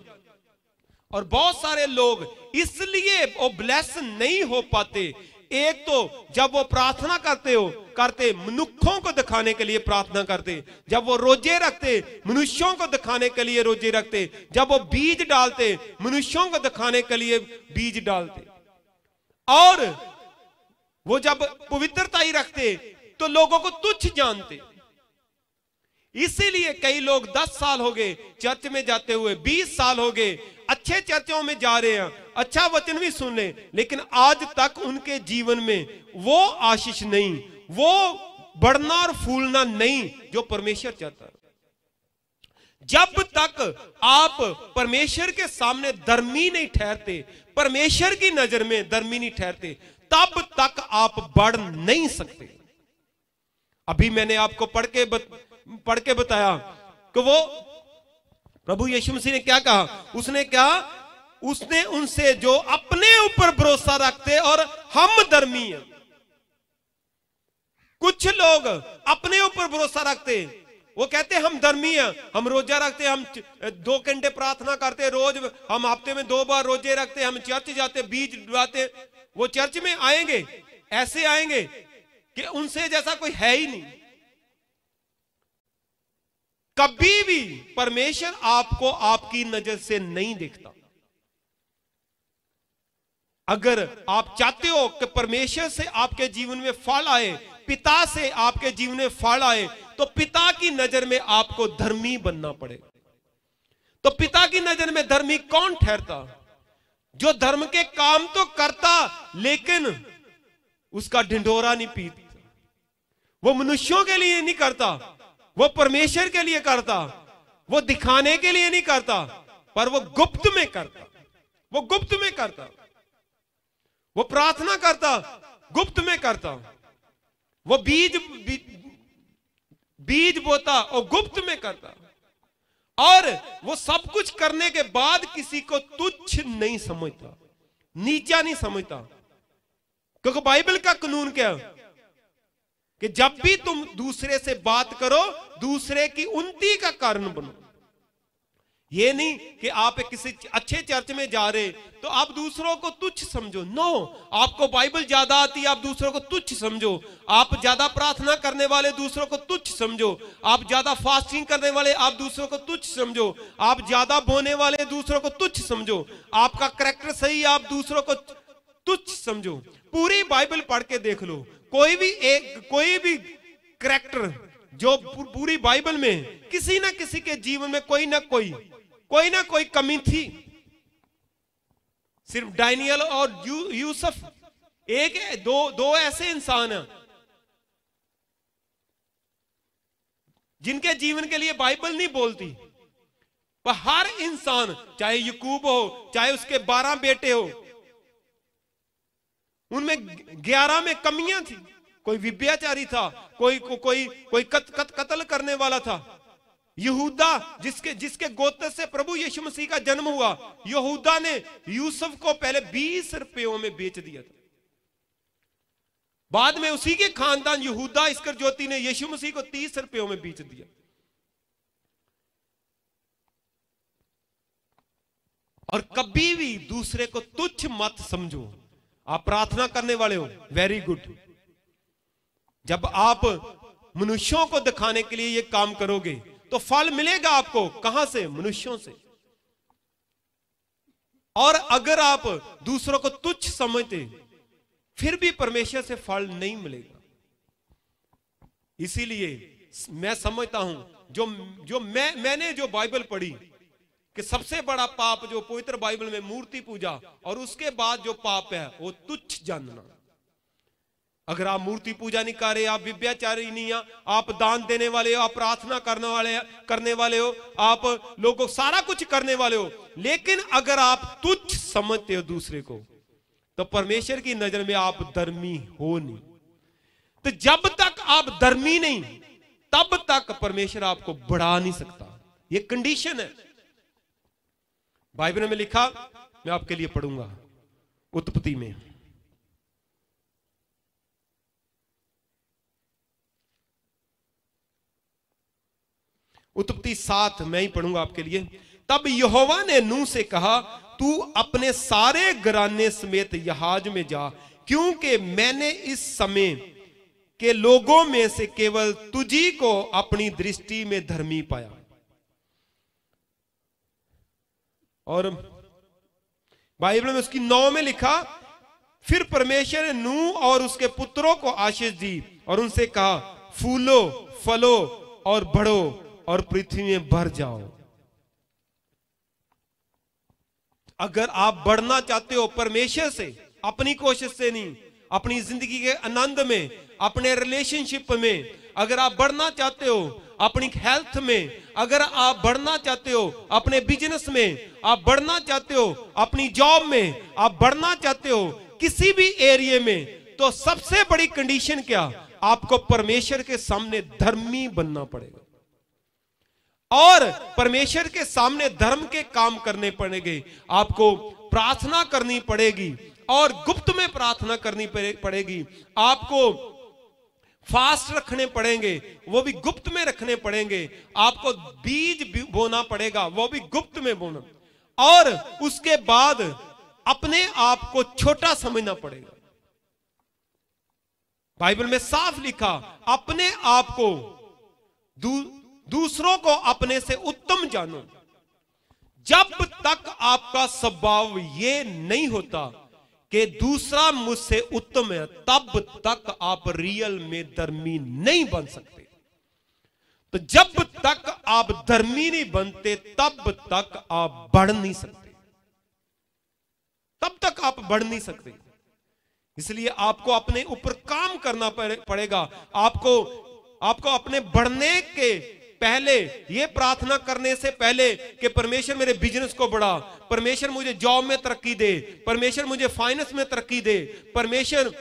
और बहुत सारे लोग इसलिए वो ब्लेस नहीं हो पाते एक तो जब वो प्रार्थना करते हो करते मनुखों को दिखाने के लिए प्रार्थना करते जब वो रोजे रखते मनुष्यों को दिखाने के लिए रोजे रखते जब वो बीज डालते मनुष्यों को दिखाने के लिए बीज डालते और वो जब पवित्रता ही रखते तो लोगों को तुच्छ जानते इसीलिए कई लोग 10 साल हो गए चर्च में जाते हुए 20 साल हो गए अच्छे चर्चों में जा रहे हैं अच्छा वचन भी सुन रहे लेकिन आज तक उनके जीवन में वो आशीष नहीं वो बढ़ना और फूलना नहीं जो परमेश्वर चाहता है जब तक आप परमेश्वर के सामने धर्मी नहीं ठहरते परमेश्वर की नजर में धर्मी नहीं ठहरते तब तक आप बढ़ नहीं सकते अभी मैंने आपको पढ़ के बत, पढ़ के बताया कि वो प्रभु यीशु मसीह ने क्या कहा उसने क्या उसने उनसे जो अपने ऊपर भरोसा रखते और हम धर्मी कुछ लोग अपने ऊपर भरोसा रखते वो कहते हम धर्मी हैं हम रोजा रखते हम दो घंटे प्रार्थना करते रोज हम हफ्ते में दो बार रोजे रखते हम चर्च जाते बीज डुलाते वो चर्च में आएंगे ऐसे आएंगे कि उनसे जैसा कोई है ही नहीं कभी भी परमेश्वर आपको आपकी नजर से नहीं देखता अगर आप चाहते हो कि परमेश्वर से आपके जीवन में फल आए पिता से आपके जीवन में फल आए तो पिता की नजर में आपको धर्मी बनना पड़े तो पिता की नजर में धर्मी कौन ठहरता जो धर्म के काम तो करता लेकिन उसका ढिंडोरा नहीं पीता वो मनुष्यों के लिए नहीं करता वो परमेश्वर के लिए करता वो दिखाने के लिए नहीं करता पर वो गुप्त में करता वो गुप्त में करता वो प्रार्थना करता गुप्त में करता वो बीज बीज बोता और गुप्त में करता और वो सब कुछ करने के बाद किसी को तुच्छ नहीं समझता नीचा नहीं समझता क्योंकि बाइबल का कानून क्या है कि जब भी तुम दूसरे से बात करो दूसरे की उन्नति का कारण बनो ये नहीं कि आप किसी अच्छे चर्च में जा रहे तो आप दूसरों को तुच्छ समझो नो आपको बाइबल ज्यादा आती है आप दूसरों को तुच्छ समझो आप ज्यादा प्रार्थना करने वाले दूसरों को तुच्छ समझो आप ज्यादा फास्टिंग करने वाले आप दूसरों को तुच्छ समझो आप ज्यादा बोने वाले दूसरों को तुच्छ समझो आपका करेक्टर सही आप दूसरों को तुच्छ समझो पूरी बाइबल पढ़ के देख लो कोई भी एक कोई भी करेक्टर जो पूरी बाइबल में किसी ना किसी के जीवन में कोई ना कोई कोई ना कोई कमी थी सिर्फ डाइनियल और यू, यूसफ एक दो दो ऐसे इंसान हैं जिनके जीवन के लिए बाइबल नहीं बोलती पर हर इंसान चाहे यकूब हो चाहे उसके बारह बेटे हो उनमें ग्यारह में कमियां थी कोई विभ्याचारी था कोई को, कोई कोई कत, कत, कतल करने वाला था यहूदा जिसके जिसके गोत्र से प्रभु यीशु मसीह का जन्म हुआ यहूदा ने यूसुफ को पहले बीस रुपयों में बेच दिया था बाद में उसी के खानदान यहूदा इसकर ज्योति ने यीशु मसीह को तीस रुपयों में बेच दिया और कभी भी दूसरे को तुच्छ मत समझो आप प्रार्थना करने वाले हो वेरी गुड जब आप मनुष्यों को दिखाने के लिए ये काम करोगे तो फल मिलेगा आपको कहां से मनुष्यों से और अगर आप दूसरों को तुच्छ समझते फिर भी परमेश्वर से फल नहीं मिलेगा इसीलिए मैं समझता हूं जो जो मैं मैंने जो बाइबल पढ़ी कि सबसे बड़ा पाप जो पवित्र बाइबल में मूर्ति पूजा और उसके बाद जो पाप है वो तुच्छ जानना अगर आप मूर्ति पूजा नहीं कर रहे आप विद्याचारी नहीं है आप दान देने वाले हो आप प्रार्थना करने वाले करने वाले हो आप लोगों सारा कुछ करने वाले हो लेकिन अगर आप तुच्छ समझते हो दूसरे को तो परमेश्वर की नजर में आप धर्मी हो नहीं तो जब तक आप धर्मी नहीं तब तक परमेश्वर आपको बढ़ा नहीं सकता ये कंडीशन है बाइबल में लिखा मैं आपके लिए पढ़ूंगा उत्पत्ति में उत्पत्ति सात मैं ही पढ़ूंगा आपके लिए तब यहोवा ने नूह से कहा तू अपने सारे घराने समेत यहाज में जा क्योंकि मैंने इस समय के लोगों में से केवल तुझी को अपनी दृष्टि में धर्मी पाया और बाइबल में उसकी नौ में लिखा फिर परमेश्वर ने नू और उसके पुत्रों को आशीष दी और उनसे कहा फूलो फलो और बढ़ो और पृथ्वी में भर जाओ अगर आप बढ़ना चाहते हो परमेश्वर से अपनी कोशिश से नहीं अपनी जिंदगी के आनंद में अपने रिलेशनशिप में अगर आप बढ़ना चाहते हो अपनी हेल्थ में अगर आप बढ़ना चाहते हो अपने बिजनेस में आप बढ़ना चाहते हो अपनी जॉब में आप बढ़ना चाहते हो किसी भी एरिए में तो सबसे बड़ी कंडीशन क्या आपको परमेश्वर के सामने धर्मी बनना पड़ेगा और परमेश्वर के सामने धर्म के काम करने पड़ेंगे आपको प्रार्थना करनी पड़ेगी और गुप्त में प्रार्थना करनी पड़ेगी आपको फास्ट रखने पड़ेंगे वो भी गुप्त में रखने पड़ेंगे आपको बीज बोना पड़ेगा वो भी गुप्त में बोना और उसके बाद अपने आप को छोटा समझना पड़ेगा बाइबल में साफ लिखा अपने आप को दू, दूसरों को अपने से उत्तम जानो जब तक आपका स्वभाव ये नहीं होता कि दूसरा मुझसे उत्तम है तब तक आप रियल में धर्मी नहीं बन सकते तो जब तक आप धर्मी नहीं बनते तब तक आप बढ़ नहीं सकते तब तक आप बढ़ नहीं सकते इसलिए आपको अपने ऊपर काम करना पड़ेगा आपको आपको अपने बढ़ने के पहले ये प्रार्थना करने से पहले कि परमेश्वर मेरे बिजनेस को बढ़ा परमेश्वर मुझे जॉब में तरक्की दे परमेश्वर मुझे फाइनेंस में तरक्की दे परमेश्वर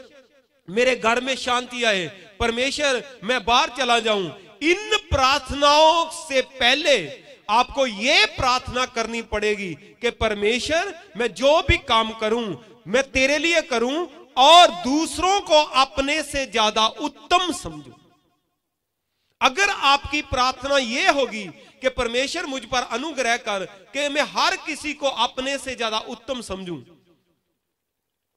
मेरे घर में शांति आए परमेश्वर मैं बाहर चला जाऊं इन प्रार्थनाओं से पहले आपको यह प्रार्थना करनी पड़ेगी कि परमेश्वर मैं जो भी काम करूं मैं तेरे लिए करूं और दूसरों को अपने से ज्यादा उत्तम समझूं अगर आपकी प्रार्थना यह होगी कि परमेश्वर मुझ पर अनुग्रह कर कि मैं हर किसी को अपने से ज्यादा उत्तम समझू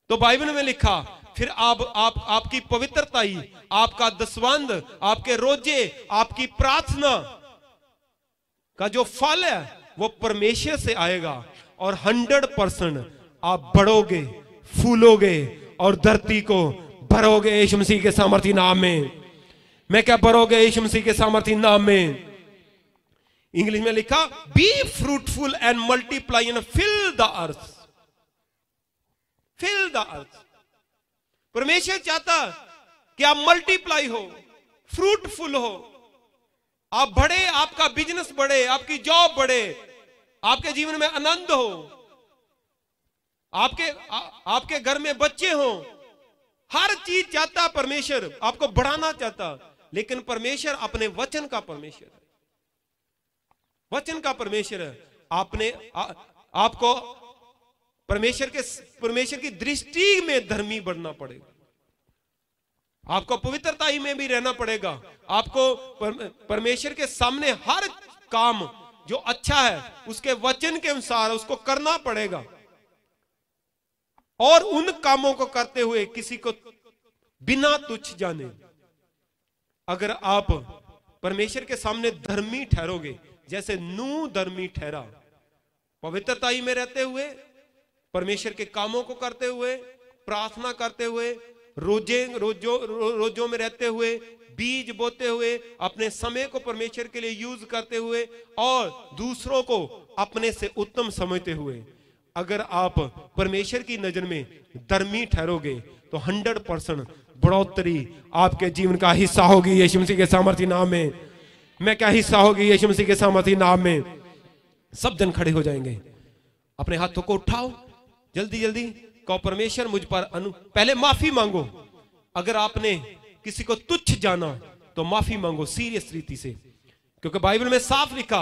तो बाइबल में लिखा फिर आप आप आपकी पवित्रता ही आपका दसवंध आपके रोजे आपकी प्रार्थना का जो फल है वो परमेश्वर से आएगा और हंड्रेड परसेंट आप बढ़ोगे फूलोगे और धरती को भरोगे यीशु मसीह के सामर्थी नाम में मैं क्या पढ़ोगे यीशु मसीह के सामर्थ्य नाम में इंग्लिश में लिखा be fruitful and multiply and fill the earth fill the earth परमेश्वर चाहता कि आप मल्टीप्लाई हो फ्रूटफुल हो आप बढ़े आपका बिजनेस बढ़े आपकी जॉब बढ़े आपके जीवन में आनंद हो आपके आ, आपके घर में बच्चे हो हर चीज चाहता परमेश्वर आपको बढ़ाना चाहता लेकिन परमेश्वर अपने वचन का परमेश्वर है वचन का परमेश्वर है आपने आ, आपको परमेश्वर के परमेश्वर की दृष्टि में धर्मी बढ़ना पड़ेगा आपको पवित्रता ही में भी रहना पड़ेगा आपको परमेश्वर के सामने हर काम जो अच्छा है उसके वचन के अनुसार उसको करना पड़ेगा और उन कामों को करते हुए किसी को बिना तुच्छ जाने अगर आप परमेश्वर के सामने धर्मी ठहरोगे जैसे नू धर्मी ठहरा पवित्रताई में रहते हुए परमेश्वर के कामों को करते हुए प्रार्थना करते हुए रोजे रोजो रो, रोजों में रहते हुए बीज बोते हुए अपने समय को परमेश्वर के लिए यूज करते हुए और दूसरों को अपने से उत्तम समझते हुए अगर आप परमेश्वर की नजर में धर्मी ठहरोगे तो 100 परसेंट बढ़ोतरी आपके जीवन का हिस्सा होगी यशु मसीह के सामर्थ्य नाम में मैं क्या हिस्सा होगी यशु मसीह के सामर्थ्य नाम में सब जन खड़े हो जाएंगे अपने हाथों को उठाओ जल्दी जल्दी कहो परमेश्वर मुझ पर अनु पहले माफी मांगो अगर आपने किसी को तुच्छ जाना तो माफी मांगो सीरियस रीति से क्योंकि बाइबल में साफ लिखा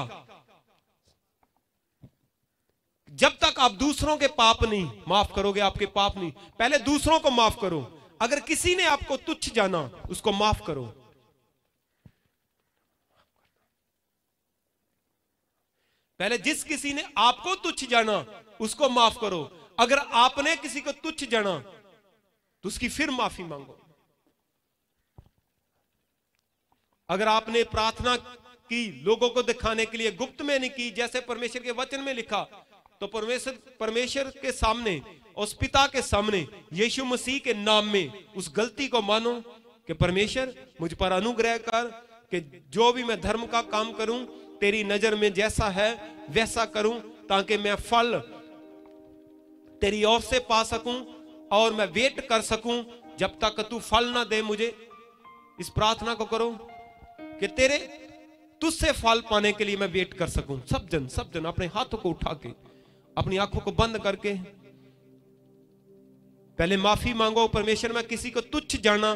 जब तक आप दूसरों के पाप नहीं माफ करोगे आपके पाप नहीं पहले दूसरों को माफ करो अगर किसी ने आपको तुच्छ जाना उसको माफ करो पहले जिस किसी ने आपको तुच्छ जाना उसको माफ करो अगर आपने किसी को तुच्छ जाना तो उसकी फिर माफी मांगो अगर आपने प्रार्थना की लोगों को दिखाने के लिए गुप्त में नहीं की जैसे परमेश्वर के वचन में लिखा तो परमेश्वर परमेश्वर के सामने उस पिता के सामने यीशु मसीह के नाम में उस गलती को मानो कि परमेश्वर मुझ पर अनुग्रह कर कि जो भी मैं धर्म का काम करूं तेरी नजर में जैसा है वैसा करूं ताकि मैं फल तेरी ओर से पा सकूं और मैं वेट कर सकूं जब तक तू फल ना दे मुझे इस प्रार्थना को करो कि तेरे तुझसे फल पाने के लिए मैं वेट कर सकूं सब जन सब जन अपने हाथों को उठा के अपनी आंखों को बंद करके पहले माफी मांगो परमेश्वर मैं किसी को तुच्छ जाना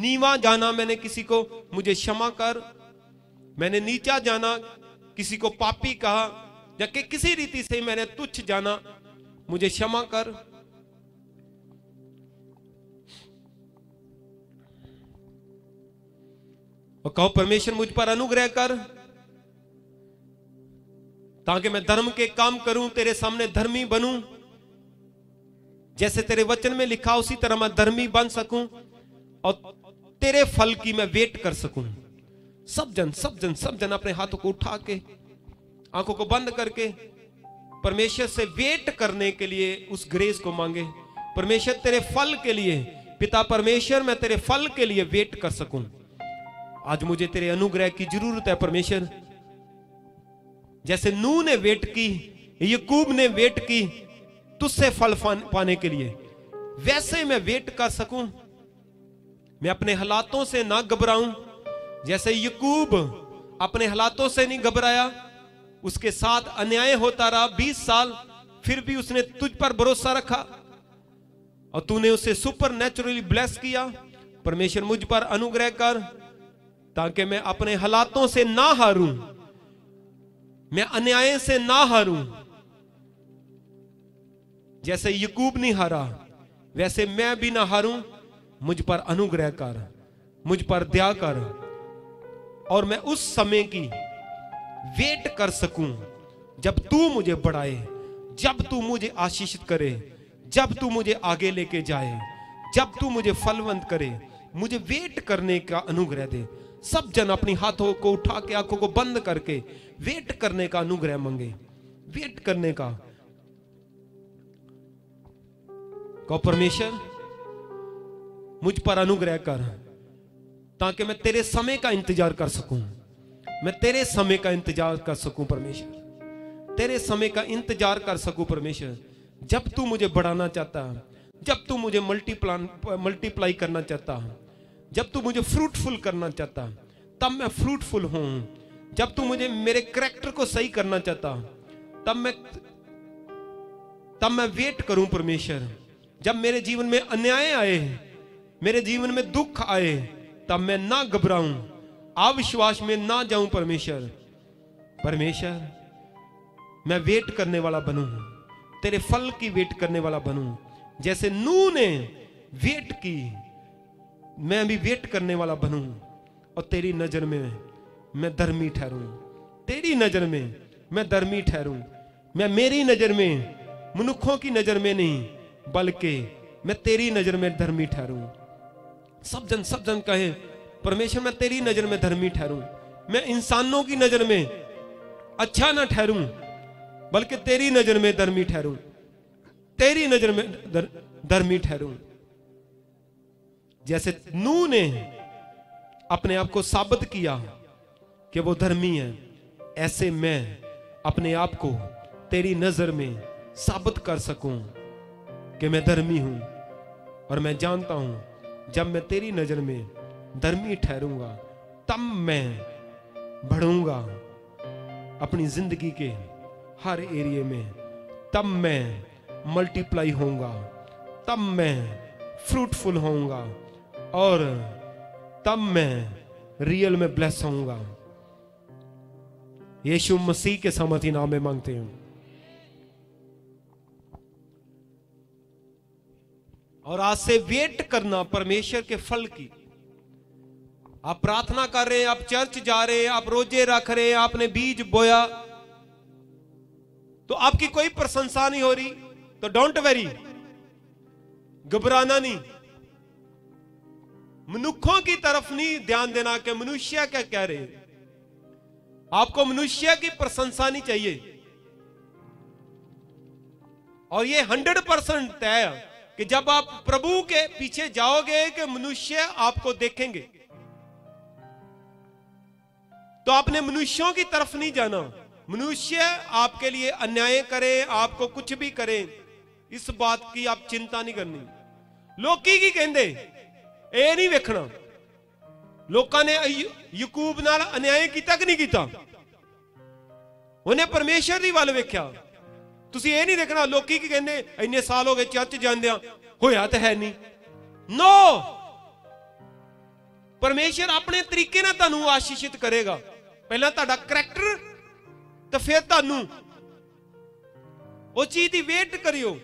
नीवा जाना मैंने किसी को मुझे क्षमा कर मैंने नीचा जाना किसी को पापी कहा या कि किसी रीति से मैंने तुच्छ जाना मुझे क्षमा कर और कहो परमेश्वर मुझ पर अनुग्रह कर ताकि मैं धर्म के काम करूं तेरे सामने धर्मी बनूं जैसे तेरे वचन में लिखा उसी तरह मैं धर्मी बन सकूं और तेरे फल की मैं वेट कर सकूं सब जन सब जन सब जन अपने हाथों को उठा के आंखों को बंद करके परमेश्वर से वेट करने के लिए उस ग्रेस को मांगे परमेश्वर तेरे फल के लिए पिता परमेश्वर मैं तेरे फल के लिए वेट कर सकूं आज मुझे तेरे अनुग्रह की जरूरत है परमेश्वर जैसे नू ने वेट की यकूब ने वेट की तुझसे फल पाने के लिए वैसे मैं वेट कर सकूं मैं अपने हालातों से ना घबराऊं जैसे यकूब अपने हालातों से नहीं घबराया उसके साथ अन्याय होता रहा बीस साल फिर भी उसने तुझ पर भरोसा रखा और तूने उसे सुपर नेचुरली ब्लेस किया परमेश्वर मुझ पर अनुग्रह कर ताकि मैं अपने हालातों से ना हारूं मैं अन्याय से ना हारूं जैसे यकूब नहीं हारा वैसे मैं भी ना हारूं मुझ पर अनुग्रह कर मुझ पर दया कर और मैं उस समय की वेट कर सकूं जब तू मुझे बढ़ाए जब तू मुझे आशीषित करे जब तू मुझे आगे लेके जाए जब तू मुझे फलवंत करे मुझे वेट करने का अनुग्रह दे सब जन अपनी हाथों को उठा के आंखों को बंद करके वेट करने का अनुग्रह मांगे वेट करने का कहो परमेश्वर मुझ पर अनुग्रह कर ताकि मैं तेरे समय का इंतजार कर सकूं मैं तेरे समय का इंतजार कर सकूं परमेश्वर तेरे समय का इंतजार कर सकूं परमेश्वर जब तू मुझे बढ़ाना चाहता जब तू मुझे मल्टीप्लान मल्टीप्लाई करना चाहता जब तू मुझे फ्रूटफुल करना चाहता तब मैं फ्रूटफुल हूं जब तू मुझे मेरे करेक्टर को सही करना चाहता तब मैं तब मैं वेट करूं परमेश्वर जब मेरे जीवन में अन्याय आए मेरे जीवन में दुख आए तब मैं ना घबराऊं अविश्वास में ना जाऊं परमेश्वर परमेश्वर मैं वेट करने वाला बनू तेरे फल की वेट करने वाला बनू जैसे नू ने वेट की मैं भी वेट करने वाला बनू और तेरी नजर में मैं धर्मी ठहरू तेरी नजर में मैं धर्मी ठहरू मैं मेरी नजर में मनुखों की नजर में नहीं बल्कि मैं तेरी नजर में धर्मी ठहरू सब जन सब जन कहे परमेश्वर मैं तेरी नजर में धर्मी ठहरू मैं इंसानों की नजर में अच्छा ना ठहरू बल्कि तेरी नजर में धर्मी ठहरू तेरी नजर में धर्मी ठहरू जैसे नू ने अपने आप को साबित किया कि वो धर्मी है ऐसे मैं अपने आप को तेरी नजर में साबित कर सकूं कि मैं धर्मी हूं और मैं जानता हूं जब मैं तेरी नज़र में धर्मी ठहरूंगा तब मैं बढ़ूंगा अपनी जिंदगी के हर एरिए में तब मैं मल्टीप्लाई होऊंगा तब मैं फ्रूटफुल होऊंगा और तब मैं रियल में ब्लेस होऊंगा यीशु मसीह के सामर्थी नाम में मांगते हूं और आज से वेट करना परमेश्वर के फल की आप प्रार्थना कर रहे हैं आप चर्च जा रहे हैं आप रोजे रख रहे हैं आपने बीज बोया तो आपकी कोई प्रशंसा नहीं हो रही तो डोंट वेरी घबराना नहीं मनुखों की तरफ नहीं ध्यान देना कि मनुष्य क्या कह रहे हैं आपको मनुष्य की प्रशंसा नहीं चाहिए और ये हंड्रेड परसेंट तय कि जब आप प्रभु के पीछे जाओगे कि मनुष्य आपको देखेंगे तो आपने मनुष्यों की तरफ नहीं जाना मनुष्य आपके लिए अन्याय करे आपको कुछ भी करे इस बात की आप चिंता नहीं करनी लोग की की कहते ਇਹ ਨਹੀਂ ਵੇਖਣਾ ਲੋਕਾਂ ਨੇ ਯਕੂਬ ਨਾਲ ਅਨਿਆਏ ਕੀਤਾ ਕਿ ਨਹੀਂ ਕੀਤਾ ਉਹਨੇ ਪਰਮੇਸ਼ਰ ਦੀ ਵੱਲ ਤੁਸੀਂ ਇਹ ਨਹੀਂ ਦੇਖਣਾ ਲੋਕੀ ਕੀ ਕਹਿੰਦੇ ਇੰਨੇ ਸਾਲ ਹੋ ਗਏ ਚਰਚ ਜਾਂਦਿਆਂ ਹੋਇਆ ਤਾਂ ਹੈ ਨਹੀਂ ਨੋ ਪਰਮੇਸ਼ਰ ਆਪਣੇ ਤਰੀਕੇ ਨਾਲ ਤੁਹਾਨੂੰ ਆਸ਼ੀਸ਼ਿਤ ਕਰੇਗਾ ਪਹਿਲਾਂ ਤੁਹਾਡਾ ਕੈਰੈਕਟਰ ਤੇ ਫਿਰ ਤੁਹਾਨੂੰ ਉਹ ਚੀਜ਼ ਦੀ ਵੇਟ ਕਰਿਓ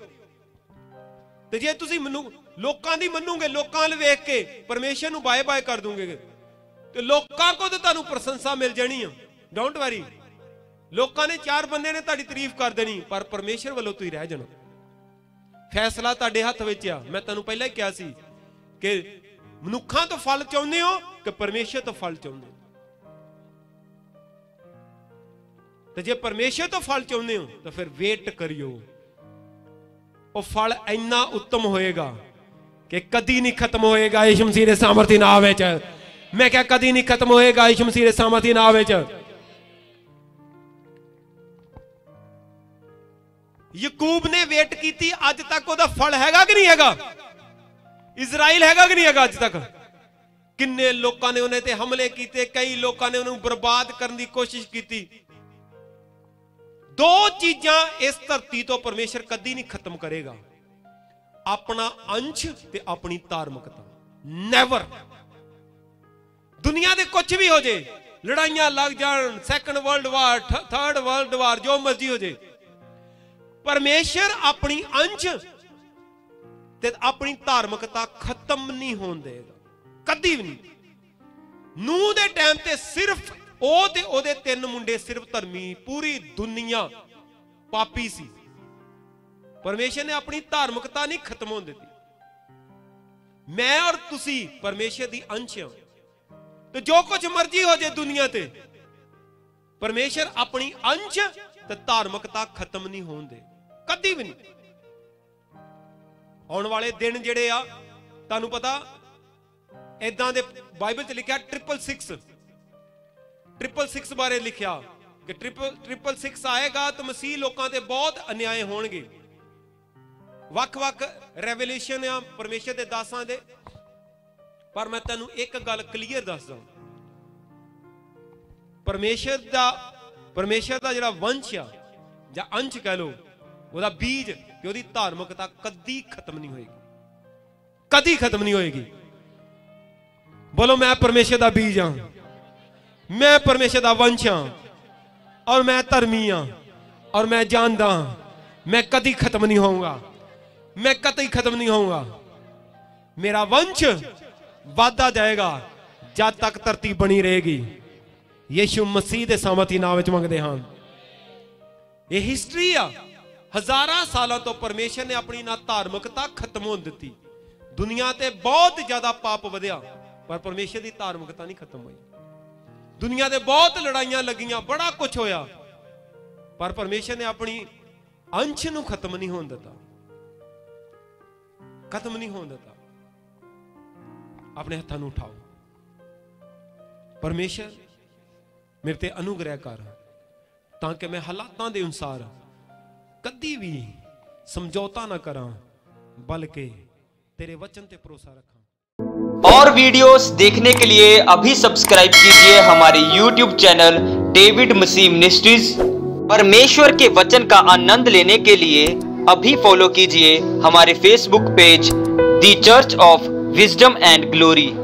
ਤੇ ਜੇ ਤੁਸੀਂ ਮੈਨੂੰ ਲੋਕਾਂ ਦੀ ਮੰਨੂਗੇ ਲੋਕਾਂ ਨੂੰ ਵੇਖ ਕੇ ਪਰਮੇਸ਼ਰ ਨੂੰ ਬਾਏ ਬਾਏ ਕਰ ਦੋਗੇ ਤੇ ਲੋਕਾਂ ਕੋਲ ਤੇ ਤੁਹਾਨੂੰ ਪ੍ਰਸ਼ੰਸਾ ਮਿਲ ਜਾਣੀ ਆ ਡੋਂਟ ਵਰੀ ਲੋਕਾਂ ਨੇ ਚਾਰ ਬੰਦੇ ਨੇ ਤੁਹਾਡੀ ਤਾਰੀਫ ਕਰ ਦੇਣੀ ਪਰ ਪਰਮੇਸ਼ਰ ਵੱਲੋਂ ਤੁਸੀਂ ਰਹਿ ਜਾਣਾ ਫੈਸਲਾ ਤੁਹਾਡੇ ਹੱਥ ਵਿੱਚ ਆ ਮੈਂ ਤੁਹਾਨੂੰ ਪਹਿਲਾਂ ਹੀ ਕਿਹਾ ਸੀ ਕਿ ਮਨੁੱਖਾਂ ਤੋਂ ਫਲ ਚਾਹੁੰਦੇ ਹੋ ਕਿ ਪਰਮੇਸ਼ਰ ਤੋਂ ਫਲ ਚਾਹੁੰਦੇ ਹੋ ਤੇ ਜੇ ਪਰਮੇਸ਼ਰ ਤੋਂ ਫਲ ਚਾਹੁੰਦੇ ਹੋ ਤਾਂ ਫਿਰ ਵੇਟ ਕਰਿਓ ਉਹ ਫਲ ਇੰਨਾ ਉੱਤਮ ਹੋਏਗਾ ਕਿ ਕਦੀ ਨਹੀਂ ਖਤਮ ਹੋਏਗਾ ਇਹ ਸ਼ਮਸੀਰੇ ਸਾਮਰਥੀ ਨਾਮ ਵਿੱਚ ਮੈਂ ਕਿਹਾ ਕਦੀ ਨਹੀਂ ਖਤਮ ਹੋਏਗਾ ਇਹ ਸ਼ਮਸੀਰੇ ਸਾਮਰਥੀ ਨਾਮ ਵਿੱਚ ਯਕੂਬ ਨੇ ਵੇਟ ਕੀਤੀ ਅੱਜ ਤੱਕ ਉਹਦਾ ਫਲ ਹੈਗਾ ਕਿ ਨਹੀਂ ਹੈਗਾ ਇਜ਼ਰਾਈਲ ਹੈਗਾ ਕਿ ਨਹੀਂ ਹੈਗਾ ਅੱਜ ਤੱਕ ਕਿੰਨੇ ਲੋਕਾਂ ਨੇ ਉਹਨੇ ਤੇ ਹਮਲੇ ਕੀਤੇ ਕਈ ਲੋਕਾਂ ਨੇ ਉਹਨੂੰ ਬਰਬਾਦ ਕਰਨ ਦੀ ਕੋਸ਼ਿਸ਼ ਕੀਤੀ ਦੋ ਚੀਜ਼ਾਂ ਇਸ ਧਰਤੀ ਤੋਂ ਪਰਮੇਸ਼ਰ ਕਦੀ ਨਹੀਂ ਖਤਮ ਕਰੇਗਾ ਆਪਣਾ ਅੰਸ਼ ਤੇ ਆਪਣੀ ਧਾਰਮਿਕਤਾ ਨੈਵਰ ਦੁਨੀਆ ਦੇ ਕੁਝ ਵੀ ਹੋ ਜੇ ਲੜਾਈਆਂ ਲੱਗ ਜਾਣ second world war third world war ਜੋ ਮਰਜ਼ੀ ਹੋ ਜੇ ਪਰਮੇਸ਼ਰ ਆਪਣੀ ਅੰਜ ਤੇ ਆਪਣੀ ਧਾਰਮਿਕਤਾ ਖਤਮ ਨਹੀਂ ਹੋਣ ਦੇਗਾ ਕਦੀ ਵੀ ਨਹੀਂ ਨੂਹ ਦੇ ਟਾਈਮ ਤੇ ਸਿਰਫ ਉਹ ਤੇ ਉਹਦੇ ਤਿੰਨ ਮੁੰਡੇ ਸਿਰਫ ਧਰਮੀ ਪੂਰੀ ਦੁਨੀਆ ਪਾਪੀ ਸੀ ਪਰਮੇਸ਼ਰ ਨੇ ਆਪਣੀ ਧਾਰਮਿਕਤਾ ਨਹੀਂ ਖਤਮ ਹੋਣ ਦਿੱਤੀ ਮੈਂ ਔਰ ਤੁਸੀਂ ਪਰਮੇਸ਼ਰ ਦੀ ਅੰਸ਼ ਹਾਂ ਤੇ ਜੋ ਕੁਝ ਮਰਜ਼ੀ ਹੋ ਜੇ ਦੁਨੀਆ ਤੇ ਪਰਮੇਸ਼ਰ ਆਪਣੀ ਅੰਸ਼ ਤੇ ਧਾਰਮਿਕਤਾ ਖਤਮ ਨਹੀਂ ਹੋਣ ਦੇ ਕਦੀ ਵੀ ਨਹੀਂ ਆਉਣ ਵਾਲੇ ਦਿਨ ਜਿਹੜੇ ਆ ਤੁਹਾਨੂੰ ਪਤਾ ਇਦਾਂ ਦੇ ਬਾਈਬਲ 'ਚ ਲਿਖਿਆ 666 666 ਬਾਰੇ ਲਿਖਿਆ ਕਿ 666 ਆਏਗਾ ਤਾਂ ਮਸੀਹ ਲੋਕਾਂ ਤੇ ਬਹੁਤ ਅਨਿਆਏ ਹੋਣਗੇ ਵੱਖ-ਵੱਖ ਰੈਵਲੇਸ਼ਨ ਆ ਪਰਮੇਸ਼ਰ ਦੇ ਦਾਸਾਂ ਦੇ ਪਰ ਮੈਂ ਤੁਹਾਨੂੰ ਇੱਕ ਗੱਲ ਕਲੀਅਰ ਦੱਸਦਾ ਪਰਮੇਸ਼ਰ ਦਾ ਪਰਮੇਸ਼ਰ ਦਾ ਜਿਹੜਾ ਵੰਸ਼ ਆ ਜਾਂ ਅੰਸ਼ ਕਹਿ ਲੋ ਉਹਦਾ ਬੀਜ ਕਿ ਉਹਦੀ ਧਾਰਮਿਕਤਾ ਕਦੀ ਖਤਮ ਨਹੀਂ ਹੋਏਗੀ ਕਦੀ ਖਤਮ ਨਹੀਂ ਹੋਏਗੀ ਬੋਲੋ ਮੈਂ ਪਰਮੇਸ਼ਰ ਦਾ ਬੀਜ ਹਾਂ ਮੈਂ ਪਰਮੇਸ਼ਰ ਦਾ ਵੰਸ਼ ਹਾਂ ਔਰ ਮੈਂ ਧਰਮੀ ਹਾਂ ਔਰ ਮੈਂ ਜਾਣਦਾ ਹਾਂ ਮੈਂ ਕਦੀ ਖਤਮ ਨਹੀਂ ਹੋਊਂਗਾ ਮੈਂ ਕਦੀ ਖਤਮ ਨਹੀਂ ਹੋਊਂਗਾ ਮੇਰਾ ਵੰਸ਼ ਵਾਧਾ ਜਾਏਗਾ ਜਦ ਤੱਕ ਧਰਤੀ ਬਣੀ ਰਹੇਗੀ ਯੇਸ਼ੂ ਮਸੀਹ ਦੇ ਸਾਮਤੀ ਨਾਮ ਵਿੱਚ ਮੰਗਦੇ ਹਾਂ ਇਹ ਹਿਸਟਰੀ ਆ ਹਜ਼ਾਰਾਂ ਸਾਲਾਂ ਤੋਂ ਪਰਮੇਸ਼ਰ ਨੇ ਆਪਣੀ ਨਾ ਧਾਰਮਿਕਤਾ ਖਤਮ ਹੋਣ ਦਿੱਤੀ ਦੁਨੀਆ ਤੇ ਬਹੁਤ ਜ਼ਿਆਦਾ ਪਾਪ ਵਧਿਆ ਪਰ ਪਰਮੇਸ਼ਰ ਦੀ ਧਾਰਮਿਕਤਾ ਨਹੀਂ ਖਤਮ ਹੋਈ ਦੁਨੀਆ ਦੇ ਬਹੁਤ ਲੜਾਈਆਂ ਲੱਗੀਆਂ ਬੜਾ ਕੁਝ ਹੋਇਆ ਪਰ ਪਰਮੇਸ਼ਰ ਨੇ ਆਪਣੀ ਅੰਸ਼ ਨੂੰ ਖਤਮ ਨਹੀਂ ਹੋਣ ਦਿੱਤਾ ਖਤਮ ਨਹੀਂ ਹੋਣ ਦਿੱਤਾ ਆਪਣੇ ਹੱਥਾਂ ਨੂੰ ਉਠਾਓ ਪਰਮੇਸ਼ਰ ਮੇਰੇ ਤੇ ਅਨੁਗ੍ਰਹਿ ਕਰ ਤਾਂ ਕਿ ਮੈਂ ਹਾਲਾਤਾਂ ਦੇ ਅਨੁਸਾਰ ਕਦੀ भी समझौता ना करा बल्कि तेरे वचन पे भरोसा रखा और वीडियोस देखने के लिए अभी सब्सक्राइब कीजिए हमारे YouTube channel David Masih ministries परमेश्वर के वचन का आनंद लेने के लिए अभी फॉलो कीजिए हमारे Facebook page the church of wisdom and glory